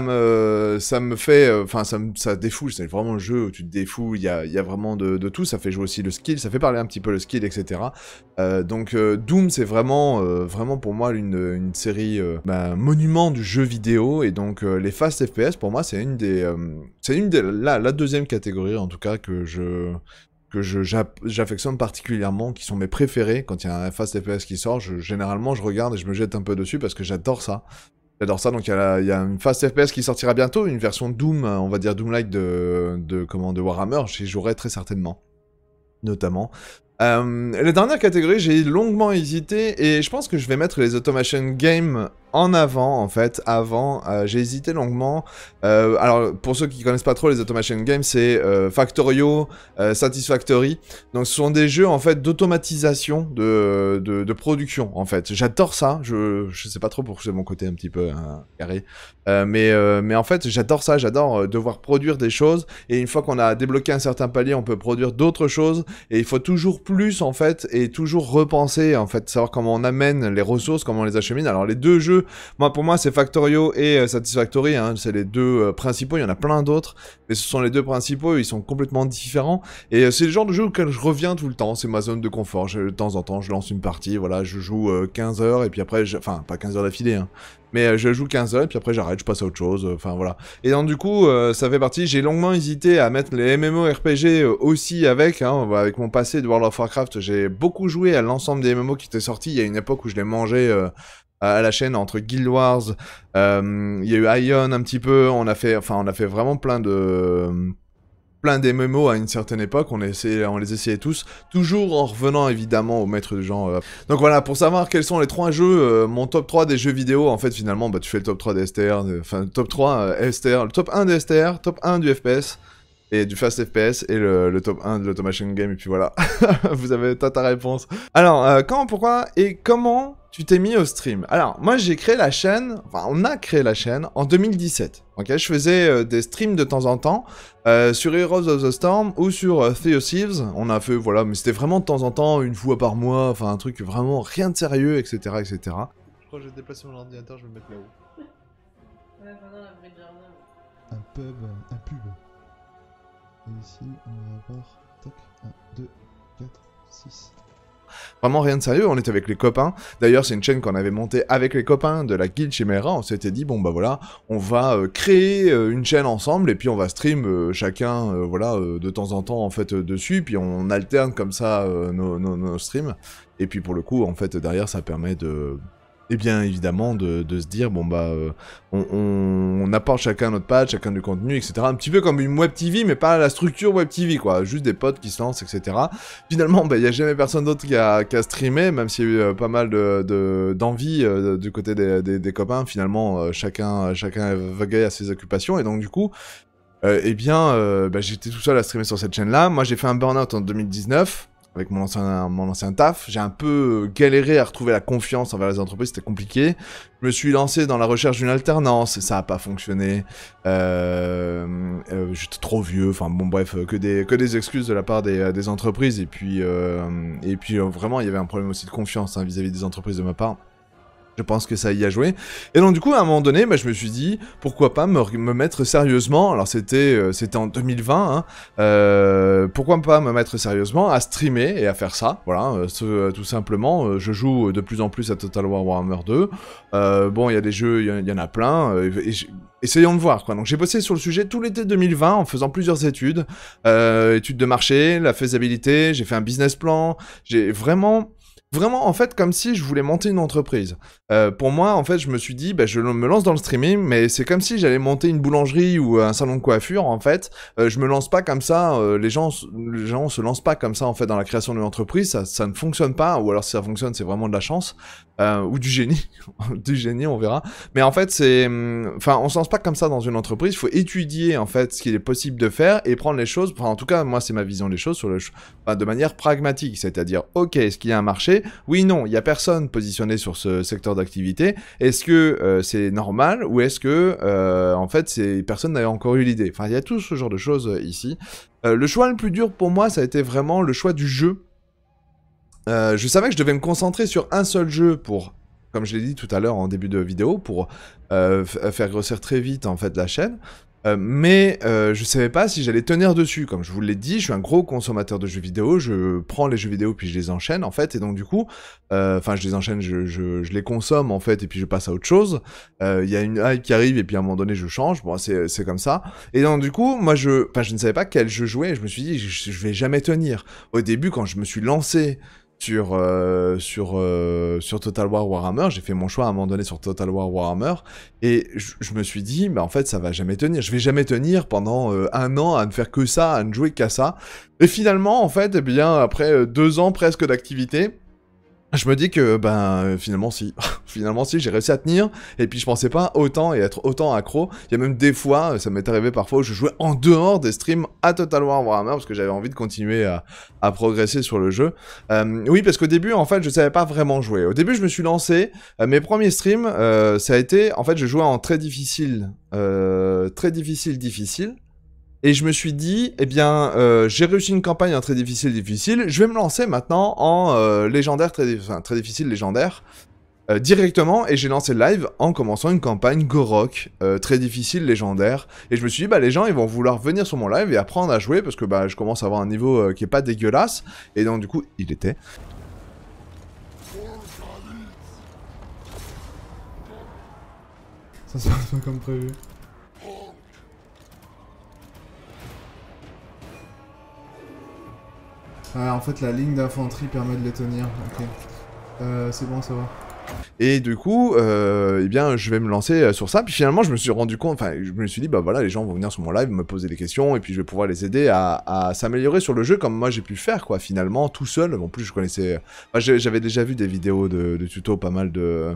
me, ça me fait, enfin, ça, me, ça défoule. C'est vraiment le jeu où tu te défoules. Il y a, y a vraiment de, de, tout. Ça fait jouer aussi le skill. Ça fait parler un petit peu le skill, etc. donc, Doom, c'est vraiment, vraiment pour moi une, une série, ben, monument du jeu vidéo. Et donc, les fast FPS, pour moi, c'est une des, euh, la, deuxième catégorie en tout cas que je que je, j'affectionne particulièrement, qui sont mes préférés. Quand il y a un Fast FPS qui sort, généralement je regarde et je me jette un peu dessus parce que j'adore ça. J'adore ça, donc il y, a, une Fast FPS qui sortira bientôt, une version Doom, on va dire Doom-like de, de, comment, de Warhammer, j'y jouerai très certainement, notamment. Euh, la dernière catégorie, j'ai longuement hésité et je pense que je vais mettre les Automation Games en avant, en fait, avant, euh, j'ai hésité longuement. Euh, alors, pour ceux qui connaissent pas trop les Automation Games, c'est euh, Factorio, Satisfactory. Donc, ce sont des jeux, en fait, d'automatisation, de, de, production, en fait. J'adore ça. Je, je sais pas trop pour c'est mon côté un petit peu hein, carré. mais, mais en fait, j'adore ça. J'adore devoir produire des choses. Et une fois qu'on a débloqué un certain palier, on peut produire d'autres choses. Et il faut toujours plus, en fait, et toujours repenser, en fait, savoir comment on amène les ressources, comment on les achemine. Alors, les deux jeux moi, pour moi, c'est Factorio et euh, Satisfactory. Hein. c'est les deux euh, principaux. Il y en a plein d'autres, mais ce sont les deux principaux. Ils sont complètement différents. Et euh, c'est le genre de jeu auquel je reviens tout le temps. C'est ma zone de confort. de temps en temps, je lance une partie. Voilà, je joue 15 heures et puis après, enfin, pas 15 heures d'affilée. Hein. mais je joue 15 heures et puis après j'arrête, je passe à autre chose, enfin voilà. Et donc du coup, ça fait partie, j'ai longuement hésité à mettre les MMO RPG aussi avec, hein, avec mon passé de World of Warcraft, j'ai beaucoup joué à l'ensemble des MMO qui étaient sortis, il y a une époque où je les mangeais à la chaîne entre Guild Wars, euh, il y a eu Ion un petit peu, on a fait, enfin on a fait vraiment plein de plein des à une certaine époque, on, on les essayait tous, toujours en revenant évidemment au maître du genre. Euh. Donc voilà, pour savoir quels sont les trois jeux, euh, mon top 3 des jeux vidéo, en fait finalement, bah, tu fais le top 3 des enfin top 3 euh, le top 1 des STR, top 1 du FPS, et du Fast FPS et le, top 1 de l'Automation Game. Et puis voilà, vous avez toi ta réponse. Alors, euh, quand, pourquoi et comment tu t'es mis au stream Alors, moi j'ai créé la chaîne, enfin on a créé la chaîne en 2017. Ok, je faisais euh, des streams de temps en temps euh, sur Heroes of the Storm ou sur euh, Theosieves. On a fait, voilà, mais c'était vraiment de temps en temps, une fois par mois, enfin un truc vraiment rien de sérieux, etc. etc. Je crois que j'ai déplacé mon ordinateur, je vais me mettre là-haut. un pub, un pub. Et ici, on va avoir... 1, 2, 4, 6. Vraiment rien de sérieux, on était avec les copains. D'ailleurs, c'est une chaîne qu'on avait montée avec les copains de la guild Chimera. On s'était dit, bon bah voilà, on va euh, créer euh, une chaîne ensemble et puis on va stream euh, chacun, voilà, de temps en temps en fait dessus. Puis on alterne comme ça nos streams. Et puis pour le coup, en fait, derrière, ça permet de et bien évidemment de, se dire bon bah euh, on, apporte chacun notre patch chacun du contenu, etc. Un petit peu comme une web TV, mais pas la structure web TV quoi, juste des potes qui se lancent, etc. Finalement, il bah, n'y a jamais personne d'autre qui a, qui a, streamé, même s'il y a eu euh, pas mal de d'envie euh, du côté des, copains. Finalement, chacun chacun gagner à ses occupations et donc du coup eh bien, bah, j'étais tout seul à streamer sur cette chaîne-là. Moi, j'ai fait un burn-out en 2019 avec mon ancien, mon ancien taf. J'ai un peu euh, galéré à retrouver la confiance envers les entreprises, c'était compliqué. Je me suis lancé dans la recherche d'une alternance, ça n'a pas fonctionné. Euh, euh, J'étais trop vieux, enfin bon bref, euh, que des, que des excuses de la part des, des entreprises. Et puis, et puis vraiment, il y avait un problème aussi de confiance vis à -vis des entreprises de ma part. Je pense que ça y a joué. Et donc du coup, à un moment donné, bah, je me suis dit, pourquoi pas me, mettre sérieusement, alors c'était euh, c'était en 2020, hein, euh, pourquoi pas me mettre sérieusement à streamer et à faire ça, voilà, euh, tout simplement. je joue de plus en plus à Total War Warhammer 2. bon, il y a des jeux, il y, en a plein, et essayons de voir quoi. Donc j'ai bossé sur le sujet tout l'été 2020 en faisant plusieurs études, études de marché, la faisabilité, j'ai fait un business plan, j'ai vraiment Vraiment, en fait, comme si je voulais monter une entreprise. Euh, pour moi, en fait, je me suis dit, bah, je me lance dans le streaming, mais c'est comme si j'allais monter une boulangerie ou un salon de coiffure, en fait. Euh, je me lance pas comme ça. Euh, les gens, les gens se lancent pas comme ça, en fait, dans la création d'une entreprise. Ça, ça ne fonctionne pas, ou alors si ça fonctionne, c'est vraiment de la chance. Euh, ou du génie, du génie, on verra. Mais en fait, c'est, hum, enfin, on s'en pas comme ça dans une entreprise. Il faut étudier en fait ce qu'il est possible de faire et prendre les choses. Enfin, en tout cas, moi, c'est ma vision des choses sur le, de manière pragmatique, c'est-à-dire, ok, est-ce qu'il y a un marché Oui, non, il y a personne positionné sur ce secteur d'activité. Est-ce que euh, c'est normal ou est-ce que, euh, en fait, c'est personne n'avait encore eu l'idée. Enfin, il y a tout ce genre de choses ici. le choix le plus dur pour moi, ça a été vraiment le choix du jeu euh, je savais que je devais me concentrer sur un seul jeu pour, comme je l'ai dit tout à l'heure en début de vidéo, pour euh, euh, faire grossir très vite en fait la chaîne. mais je savais pas si j'allais tenir dessus. Comme je vous l'ai dit, je suis un gros consommateur de jeux vidéo. Je prends les jeux vidéo puis je les enchaîne en fait. Et donc du coup, enfin je les enchaîne, je, je, les consomme en fait et puis je passe à autre chose. Il y a une hype qui arrive et puis à un moment donné je change. Bon c'est comme ça. Et donc du coup, moi je, enfin je ne savais pas quel jeu jouer. je me suis dit je, je, vais jamais tenir. Au début quand je me suis lancé sur, euh, sur, euh, sur Total War Warhammer. J'ai fait mon choix à un moment donné sur Total War Warhammer. Et je me suis dit, bah, en fait, ça va jamais tenir. Je vais jamais tenir pendant euh, un an à ne faire que ça, à ne jouer qu'à ça. Et finalement, en fait, eh bien, après deux ans presque d'activité, je me dis que ben finalement si, finalement si j'ai réussi à tenir et puis je pensais pas autant et être autant accro. Il y a même des fois, ça m'est arrivé parfois où je jouais en dehors des streams à Total War Warhammer parce que j'avais envie de continuer à, à, progresser sur le jeu. Euh, oui parce qu'au début en fait je savais pas vraiment jouer. Au début je me suis lancé, euh, mes premiers streams euh, ça a été en fait je jouais en très difficile, très difficile difficile et je me suis dit, eh bien, euh, j'ai réussi une campagne en hein, très difficile, difficile. Je vais me lancer maintenant en euh, légendaire, très, enfin, très difficile, légendaire. Euh, directement, et j'ai lancé le live en commençant une campagne Gorok, très difficile, légendaire. Et je me suis dit, bah, les gens, ils vont vouloir venir sur mon live et apprendre à jouer parce que bah, je commence à avoir un niveau qui est pas dégueulasse. Et donc, du coup, il était. Ça se passe pas comme prévu. Ah, en fait, la ligne d'infanterie permet de les tenir. Ok. Euh, c'est bon, ça va. Et du coup, euh, eh bien, je vais me lancer euh, sur ça. Puis finalement, je me suis rendu compte, enfin, je me suis dit, bah voilà, les gens vont venir sur mon live, me poser des questions, et puis je vais pouvoir les aider à, s'améliorer sur le jeu comme moi j'ai pu faire, quoi, finalement, tout seul. En plus, je connaissais, j'avais déjà vu des vidéos de, tuto, tutos, pas mal de,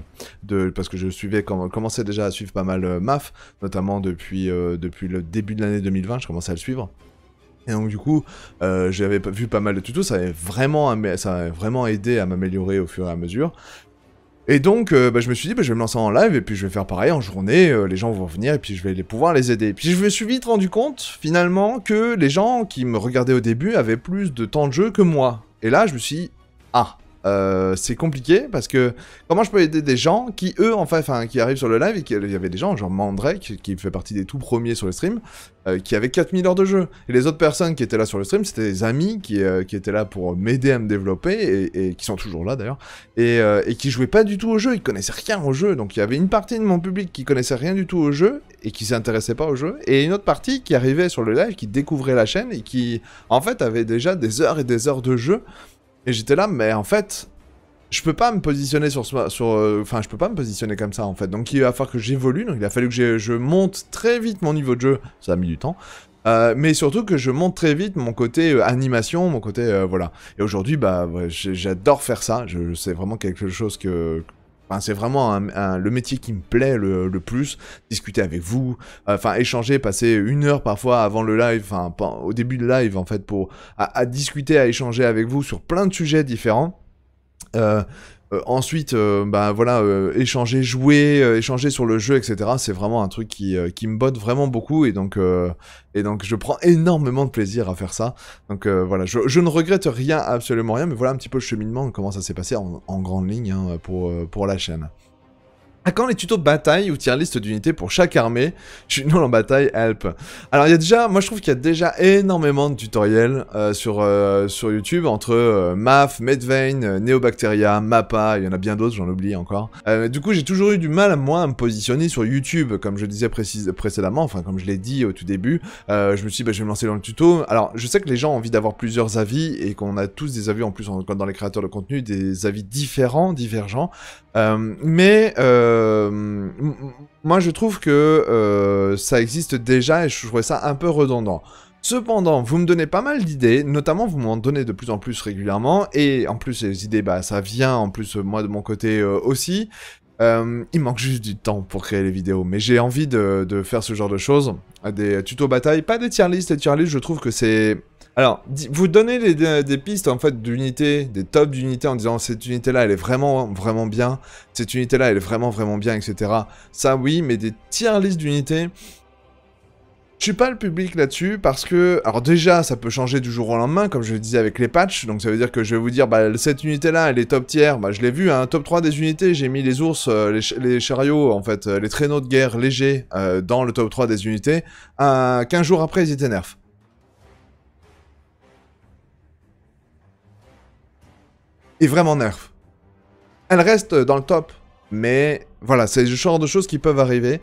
parce que je suivais, commençais déjà à suivre pas mal MAF, notamment depuis, depuis le début de l'année 2020, je commençais à le suivre. Et donc du coup, euh, j'avais vu pas mal de tutos, ça avait vraiment, aidé à m'améliorer au fur et à mesure. Et donc, euh, bah, je me suis dit, bah, je vais me lancer en live, et puis je vais faire pareil en journée, euh, les gens vont venir, et puis je vais les pouvoir les aider. Et puis je me suis vite rendu compte, finalement, que les gens qui me regardaient au début avaient plus de temps de jeu que moi. Et là, je me suis dit, ah, euh, c'est compliqué parce que comment je peux aider des gens qui eux enfin, qui arrivent sur le live et qu'il y avait des gens genre Mandrake qui fait partie des tout premiers sur le stream euh, qui avait 4000 heures de jeu et les autres personnes qui étaient là sur le stream c'était des amis qui, euh, qui étaient là pour m'aider à me développer et, qui sont toujours là d'ailleurs et, et, qui jouaient pas du tout au jeu ils connaissaient rien au jeu donc il y avait une partie de mon public qui connaissait rien du tout au jeu et qui s'intéressait pas au jeu et une autre partie qui arrivait sur le live qui découvrait la chaîne et qui en fait avait déjà des heures et des heures de jeu et j'étais là, mais en fait, je peux pas me positionner sur ce, sur, euh, enfin, je peux pas me positionner comme ça en fait. Donc il va falloir que j'évolue. Donc il a fallu que je monte très vite mon niveau de jeu. Ça a mis du temps. Euh, mais surtout que je monte très vite mon côté euh, animation, mon côté voilà. Et aujourd'hui, bah, j'adore faire ça. Je, c'est vraiment quelque chose que, c'est vraiment le métier qui me plaît le, plus. Discuter avec vous, enfin échanger, passer une heure parfois avant le live, enfin au début de live en fait, pour à, discuter, à échanger avec vous sur plein de sujets différents. Euh, euh, ensuite, euh, bah, voilà, euh, échanger, jouer, échanger sur le jeu, etc. C'est vraiment un truc qui, qui, me botte vraiment beaucoup et donc, et donc je prends énormément de plaisir à faire ça. Donc voilà, je, ne regrette rien, absolument rien, mais voilà un petit peu le cheminement, comment ça s'est passé en, grande ligne hein, pour, pour la chaîne. À ah, quand les tutos de bataille ou tier liste d'unités pour chaque armée Je suis non en bataille, help. Alors il y a déjà, moi je trouve qu'il y a déjà énormément de tutoriels euh, sur, euh, sur YouTube entre euh, MAF, Medvein, Neobacteria, MAPA, il y en a bien d'autres, j'en oublie encore. du coup j'ai toujours eu du mal à moi à me positionner sur YouTube, comme je disais précédemment, enfin comme je l'ai dit au tout début, je me suis dit bah, je vais me lancer dans le tuto. Alors je sais que les gens ont envie d'avoir plusieurs avis et qu'on a tous des avis en plus dans les créateurs de contenu, des avis différents, divergents, euh, mais euh, moi je trouve que euh, ça existe déjà et je trouvais ça un peu redondant. Cependant, vous me donnez pas mal d'idées, notamment vous m'en donnez de plus en plus régulièrement, et en plus les idées, bah, ça vient en plus moi de mon côté aussi. il manque juste du temps pour créer les vidéos, mais j'ai envie de, de, faire ce genre de choses, des tutos bataille, pas des tier list les tier list je trouve que c'est alors, vous donnez des, pistes en fait d'unités, des tops d'unités en disant cette unité là elle est vraiment vraiment bien, cette unité là elle est vraiment vraiment bien, etc. Ça oui, mais des tiers listes d'unités, je suis pas le public là-dessus parce que, alors déjà, ça peut changer du jour au lendemain, comme je le disais avec les patchs. Donc ça veut dire que je vais vous dire, bah, cette unité-là, elle est top tiers. Bah, je l'ai vu, un hein, top 3 des unités, j'ai mis les ours, euh, les, chariots, en fait, euh, les traîneaux de guerre légers euh, dans le top 3 des unités. 15 jours après, ils étaient nerfs. est vraiment nerf. Elle reste dans le top, mais voilà, c'est le genre de choses qui peuvent arriver.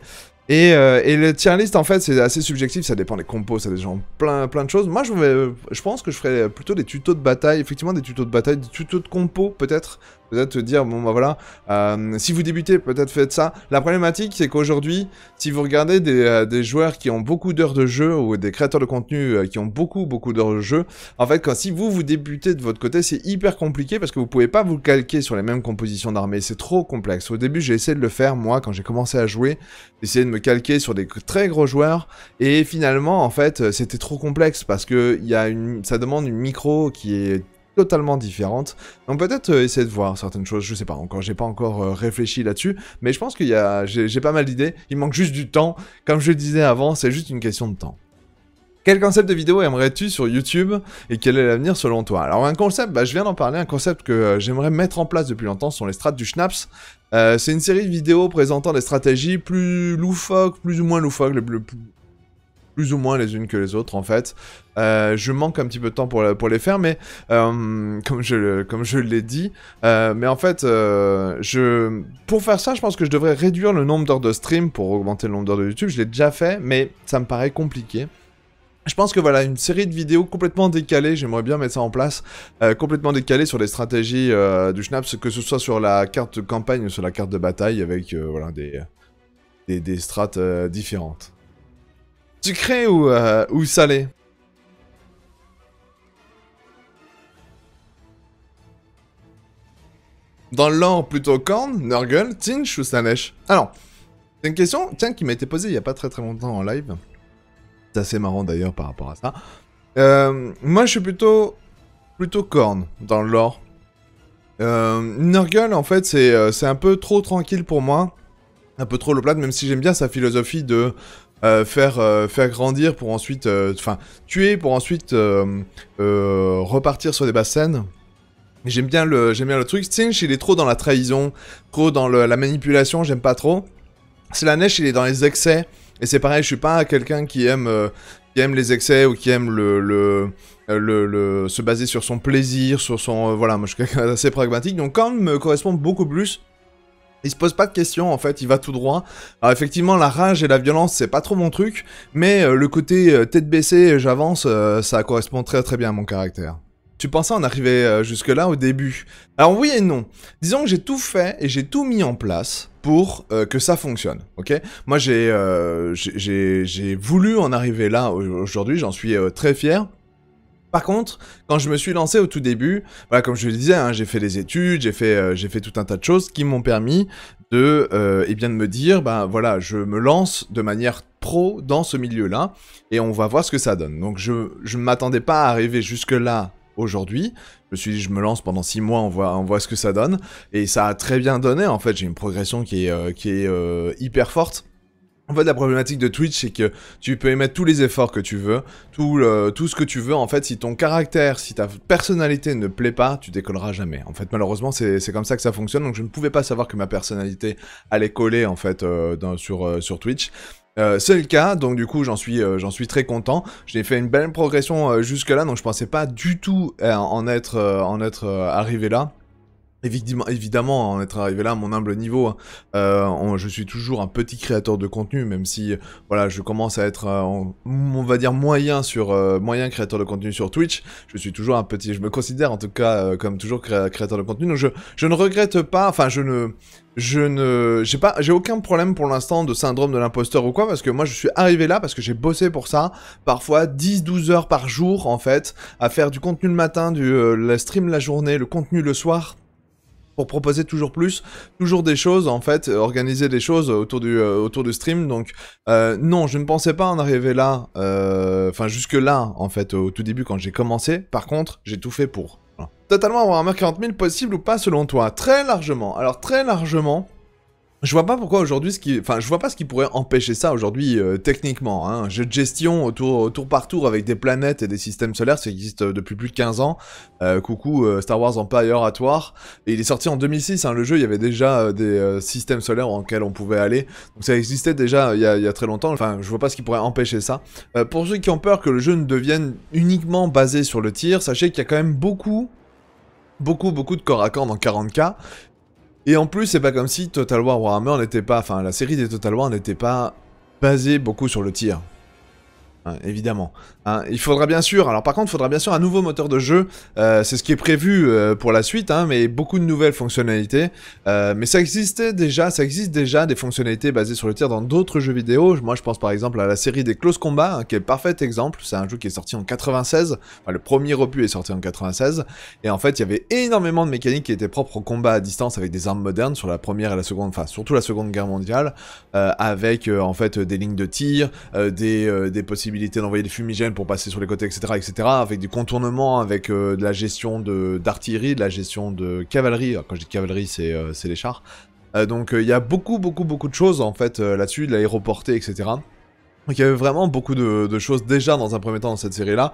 Et, euh, et le tier list, en fait, c'est assez subjectif, ça dépend des compos, ça dépend plein, plein de choses. Moi, je, vais, je pense que je ferais plutôt des tutos de bataille, effectivement des tutos de bataille, des tutos de compos peut-être, Peut-être te dire, bon bah voilà, euh, si vous débutez, peut-être faites ça. La problématique, c'est qu'aujourd'hui, si vous regardez des, euh, joueurs qui ont beaucoup d'heures de jeu ou des créateurs de contenu euh, qui ont beaucoup, beaucoup d'heures de jeu, en fait, quand si vous, vous débutez de votre côté, c'est hyper compliqué parce que vous pouvez pas vous calquer sur les mêmes compositions d'armée. C'est trop complexe. Au début, j'ai essayé de le faire, moi, quand j'ai commencé à jouer, essayé de me calquer sur des très gros joueurs et finalement, en fait, c'était trop complexe parce que y a une, ça demande une micro qui est totalement différentes. Donc peut-être euh, essayer de voir certaines choses, je sais pas encore, j'ai pas encore euh, réfléchi là-dessus, mais je pense qu'il y a, j'ai pas mal d'idées, il manque juste du temps, comme je le disais avant, c'est juste une question de temps. Quel concept de vidéo aimerais-tu sur YouTube et quel est l'avenir selon toi Alors un concept, bah, je viens d'en parler, un concept que euh, j'aimerais mettre en place depuis longtemps, ce sont les strates du Schnaps. c'est une série de vidéos présentant des stratégies plus loufoques, plus ou moins loufoques, le plus, plus ou moins les unes que les autres en fait. Euh, je manque un petit peu de temps pour, les faire, mais euh, comme je comme je l'ai dit, euh, mais en fait, je pour faire ça, je pense que je devrais réduire le nombre d'heures de stream pour augmenter le nombre d'heures de YouTube. Je l'ai déjà fait, mais ça me paraît compliqué. Je pense que voilà, une série de vidéos complètement décalées, j'aimerais bien mettre ça en place, complètement décalées sur les stratégies du Schnaps, que ce soit sur la carte de campagne ou sur la carte de bataille, avec voilà, des, des, des strates différentes. Sucré euh, ou, salé Dans l'or, plutôt corne, nurgle, tinch ou Sanesh Alors, c'est une question tiens, qui m'a été posée il n'y a pas très très longtemps en live. C'est assez marrant d'ailleurs par rapport à ça. Euh, moi, je suis plutôt plutôt corne dans l'or. Euh, Nurgle, en fait, euh, c'est un peu trop tranquille pour moi. Un peu trop le plat, même si j'aime bien sa philosophie de euh, faire, euh, faire grandir pour ensuite, euh, enfin, tuer pour ensuite repartir sur des basses scènes. J'aime bien le, j'aime bien le truc. Stinch, il est trop dans la trahison, trop dans la manipulation. J'aime pas trop. C'est la neige, il est dans les excès. Et c'est pareil, je suis pas quelqu'un qui aime, qui aime les excès ou qui aime le, le, le, se baser sur son plaisir, sur son, voilà. Moi, je suis quelqu'un d'assez pragmatique. Donc, quand me correspond beaucoup plus il se pose pas de questions en fait, il va tout droit. Alors effectivement, la rage et la violence, c'est pas trop mon truc, mais euh, le côté euh, tête baissée, j'avance, euh, ça correspond très très bien à mon caractère. Tu pensais en arriver jusque-là au début Alors oui et non. Disons que j'ai tout fait et j'ai tout mis en place pour que ça fonctionne, ok Moi j'ai voulu en arriver là aujourd'hui, j'en suis très fier. Par contre, quand je me suis lancé au tout début, voilà, comme je le disais, hein, j'ai fait des études, euh, j'ai fait, tout un tas de choses qui m'ont permis de, euh, eh bien, de me dire, ben voilà, je me lance de manière pro dans ce milieu-là et on va voir ce que ça donne. Donc je ne m'attendais pas à arriver jusque-là aujourd'hui. Je me suis dit, je me lance pendant six mois, on voit, on voit ce que ça donne. Et ça a très bien donné, en fait, j'ai une progression qui euh, qui est hyper forte. En fait, la problématique de Twitch, c'est que tu peux émettre tous les efforts que tu veux, tout, ce que tu veux. En fait, si ton caractère, si ta personnalité ne plaît pas, tu décolleras jamais. En fait, malheureusement, c'est comme ça que ça fonctionne. Donc, je ne pouvais pas savoir que ma personnalité allait coller, en fait, euh, euh, sur, Twitch. Euh, c'est le cas, donc du coup j'en suis, j'en suis très content. J'ai fait une belle progression jusque là, donc je pensais pas du tout en être, en être arrivé là. Évidemment, évidemment, en être arrivé là à mon humble niveau, hein. euh, je suis toujours un petit créateur de contenu, même si voilà, je commence à être, euh, on, va dire moyen sur euh, moyen créateur de contenu sur Twitch. Je suis toujours un petit, je me considère en tout cas comme toujours créateur de contenu. Donc je, ne regrette pas, enfin je ne, je ne, j'ai pas, j'ai aucun problème pour l'instant de syndrome de l'imposteur ou quoi, parce que moi je suis arrivé là parce que j'ai bossé pour ça, parfois 10-12 heures par jour en fait, à faire du contenu le matin, du stream la journée, le contenu le soir pour proposer toujours plus, toujours des choses en fait, euh, organiser des choses autour du, euh, autour stream. Donc euh, non, je ne pensais pas en arriver là, enfin jusque là en fait, au tout début quand j'ai commencé. Par contre, j'ai tout fait pour. avoir Totalement avoir 40 000 possible ou pas selon toi Très largement. Alors très largement, je vois pas pourquoi aujourd'hui, ce qui, enfin, je vois pas ce qui pourrait empêcher ça aujourd'hui euh, techniquement. Hein. Jeu de gestion tour, par tour avec des planètes et des systèmes solaires, ça existe euh, depuis plus de 15 ans. Euh, coucou Star Wars Empire at War. il est sorti en 2006. Hein, le jeu, il y avait déjà des systèmes solaires en on pouvait aller. Donc ça existait déjà il y, a, très longtemps. Enfin, je vois pas ce qui pourrait empêcher ça. pour ceux qui ont peur que le jeu ne devienne uniquement basé sur le tir, sachez qu'il y a quand même beaucoup beaucoup beaucoup de corps à corps dans 40k et en plus, c'est pas comme si Total War Warhammer n'était pas, enfin la série des Total War n'était pas basée beaucoup sur le tir. Hein, évidemment. Hein, il faudra bien sûr, alors par contre, il faudra bien sûr un nouveau moteur de jeu, euh, c'est ce qui est prévu euh, pour la suite, hein, mais beaucoup de nouvelles fonctionnalités. Euh, mais ça existait déjà, ça existe déjà des fonctionnalités basées sur le tir dans d'autres jeux vidéo. Moi, je pense par exemple à la série des Close Combat, qui est parfait exemple. C'est un jeu qui est sorti en 96, le premier opus est sorti en 96, et en fait, il y avait énormément de mécaniques qui étaient propres au combat à distance avec des armes modernes sur la première et la seconde, enfin surtout la seconde guerre mondiale, avec en fait des lignes de tir, des, des possibilités d'envoyer des fumigènes pour passer sur les côtés, etc., etc., avec du contournement, avec euh, de la gestion d'artillerie, de, la gestion de cavalerie. quand je dis cavalerie, c'est euh, les chars. Euh, donc il y a beaucoup, beaucoup, beaucoup de choses en fait là-dessus, de l'aéroportée, etc. Donc il y avait vraiment beaucoup de, choses déjà dans un premier temps dans cette série-là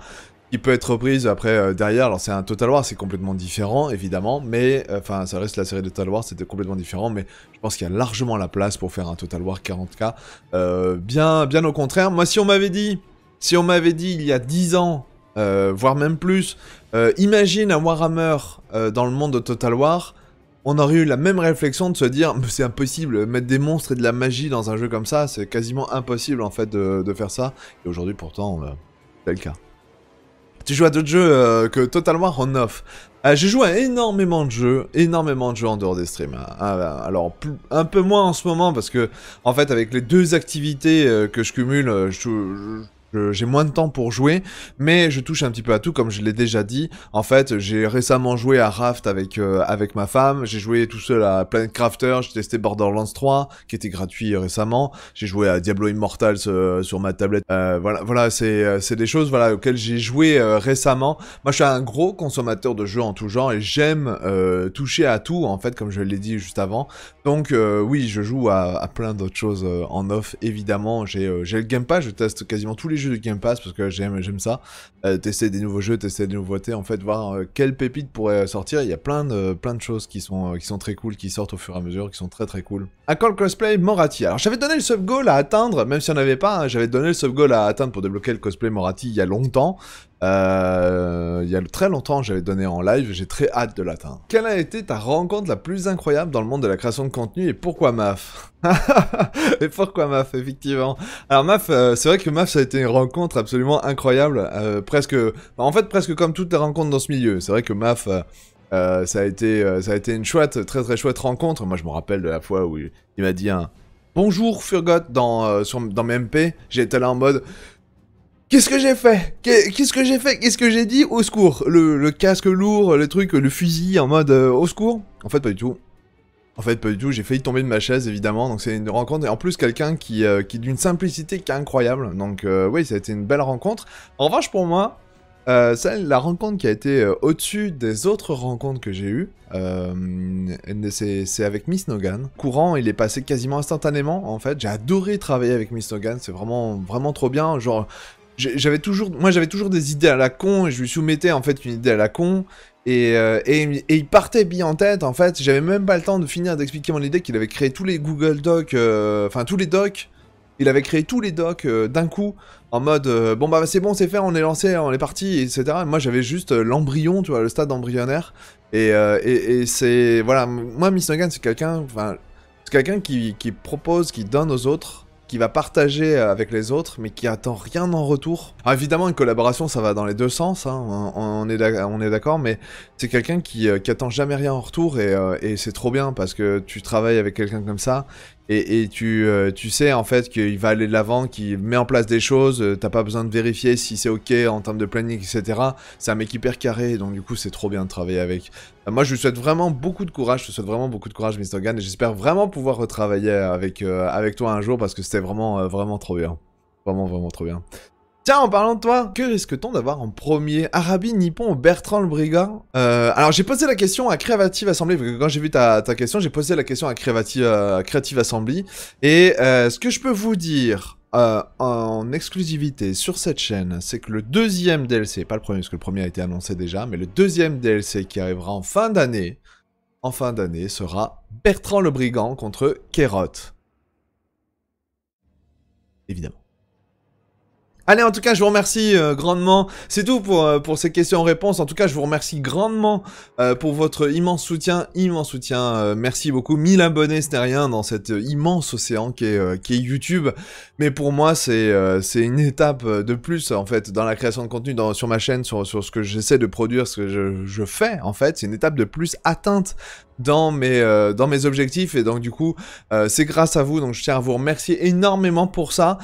qui peut être reprise après derrière. Alors c'est un Total War, c'est complètement différent évidemment, mais enfin ça reste la série de Total War, c'était complètement différent, mais je pense qu'il y a largement la place pour faire un Total War 40K. bien, bien au contraire. Moi si on m'avait dit si on m'avait dit il y a 10 ans, euh, voire même plus, euh, imagine un Warhammer euh, dans le monde de Total War, on aurait eu la même réflexion de se dire c'est impossible, mettre des monstres et de la magie dans un jeu comme ça, c'est quasiment impossible en fait de, faire ça. Et aujourd'hui pourtant, c'est le cas. Tu joues à d'autres jeux que Total War en off. Ah, J'ai joué à énormément de jeux, énormément de jeux en dehors des streams. Ah, alors un peu moins en ce moment parce que en fait avec les deux activités que je cumule, je j'ai moins de temps pour jouer, mais je touche un petit peu à tout, comme je l'ai déjà dit. En fait, j'ai récemment joué à Raft avec, euh, avec ma femme, j'ai joué tout seul à Planet Crafter, j'ai testé Borderlands 3, qui était gratuit euh, récemment, j'ai joué à Diablo Immortals euh, sur ma tablette. voilà, voilà c'est des choses voilà, auxquelles j'ai joué récemment. Moi, je suis un gros consommateur de jeux en tout genre, et j'aime toucher à tout, en fait, comme je l'ai dit juste avant. Donc, oui, je joue à, à plein d'autres choses en off, évidemment. J'ai le Gamepad, je teste quasiment tous les du Game Pass parce que j'aime j'aime ça. Euh, tester des nouveaux jeux, tester des nouveautés, en fait, voir quel euh, quelle pépite pourrait euh, sortir. Il y a plein de, plein de choses qui sont, qui sont très cool, qui sortent au fur et à mesure, qui sont très très cool. À cosplay Morati Alors j'avais donné le sub-goal à atteindre, même si on n'avait pas, hein, j'avais donné le sub-goal à atteindre pour débloquer le cosplay Morati il y a longtemps. Euh, il y a très longtemps, j'avais donné en live, j'ai très hâte de l'atteindre. Quelle a été ta rencontre la plus incroyable dans le monde de la création de contenu et pourquoi MAF Et pourquoi MAF, effectivement Alors MAF, euh, c'est vrai que MAF, ça a été une rencontre absolument incroyable, euh, presque... En fait, presque comme toutes les rencontres dans ce milieu. C'est vrai que MAF... ça a été, ça a été une chouette, très très chouette rencontre. Moi, je me rappelle de la fois où il, m'a dit un, Bonjour Furgot dans, dans mes MP. J'étais là en mode Qu'est-ce que j'ai fait Qu'est-ce que j'ai fait Qu'est-ce que j'ai dit Au secours le, casque lourd, le truc, le fusil en mode euh, au secours En fait, pas du tout. En fait, pas du tout. J'ai failli tomber de ma chaise, évidemment. Donc, c'est une rencontre. Et en plus, quelqu'un qui, euh, est qui d'une simplicité qui est incroyable. Donc, euh, oui, ça a été une belle rencontre. En revanche, pour moi, c'est la rencontre qui a été au-dessus des autres rencontres que j'ai eues, c'est avec Miss Nogan. Courant, il est passé quasiment instantanément, en fait. J'ai adoré travailler avec Miss Nogan, c'est vraiment, vraiment trop bien. Genre, j'avais toujours, moi j'avais toujours des idées à la con et je lui soumettais en fait une idée à la con euh, et, il partait bien en tête en fait. J'avais même pas le temps de finir d'expliquer mon idée qu'il avait créé tous les Google Docs, euh, enfin tous les docs. Il avait créé tous les docs euh, d'un coup en mode bon bah c'est bon c'est fait on est lancé on est parti etc. moi j'avais juste l'embryon tu vois le stade embryonnaire et, c'est voilà moi Miss Nogan c'est quelqu'un enfin c'est quelqu'un qui, qui propose qui donne aux autres qui va partager euh, avec les autres, mais qui attend rien en retour. Ah, évidemment, une collaboration, ça va dans les deux sens, hein. on, on est d'accord, mais c'est quelqu'un qui, euh, attend jamais rien en retour, euh, et c'est trop bien, parce que tu travailles avec quelqu'un comme ça, et, tu, euh, tu, sais en fait qu'il va aller de l'avant, qu'il met en place des choses, euh, t'as pas besoin de vérifier si c'est ok en termes de planning, etc. C'est un mec hyper carré, donc du coup c'est trop bien de travailler avec. Euh, moi je lui souhaite vraiment beaucoup de courage, je te souhaite vraiment beaucoup de courage Mr. Gann, et j'espère vraiment pouvoir retravailler avec, avec toi un jour parce que c'était vraiment, vraiment trop bien. Vraiment, vraiment trop bien. Tiens, en parlant de toi, que risque-t-on d'avoir en premier Arabi, Nippon ou Bertrand le Brigand euh, Alors, j'ai posé la question à Creative Assembly, parce que quand j'ai vu ta, question, j'ai posé la question à euh, Creative, Creative Assembly. Et euh, ce que je peux vous dire en exclusivité sur cette chaîne, c'est que le deuxième DLC, pas le premier, parce que le premier a été annoncé déjà, mais le deuxième DLC qui arrivera en fin d'année, en fin d'année, sera Bertrand le Brigand contre Kerot. Évidemment. Allez, en tout cas, je vous remercie euh, grandement. C'est tout pour, euh, pour ces questions-réponses. En tout cas, je vous remercie grandement euh, pour votre immense soutien. Immense soutien. merci beaucoup. 1000 abonnés, c'était rien dans cet immense océan qui est, qui est YouTube. Mais pour moi, c'est c'est une étape de plus, en fait, dans la création de contenu, dans, sur ma chaîne, sur, sur ce que j'essaie de produire, ce que je, je fais, en fait. C'est une étape de plus atteinte dans mes, dans mes objectifs. Et donc, du coup, c'est grâce à vous. Donc, je tiens à vous remercier énormément pour ça.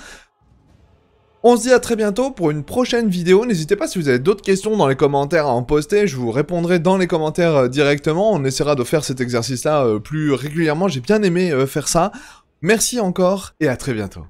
On se dit à très bientôt pour une prochaine vidéo. N'hésitez pas si vous avez d'autres questions dans les commentaires à en poster. Je vous répondrai dans les commentaires euh, directement. On essaiera de faire cet exercice-là euh, plus régulièrement. J'ai bien aimé euh, faire ça. Merci encore et à très bientôt.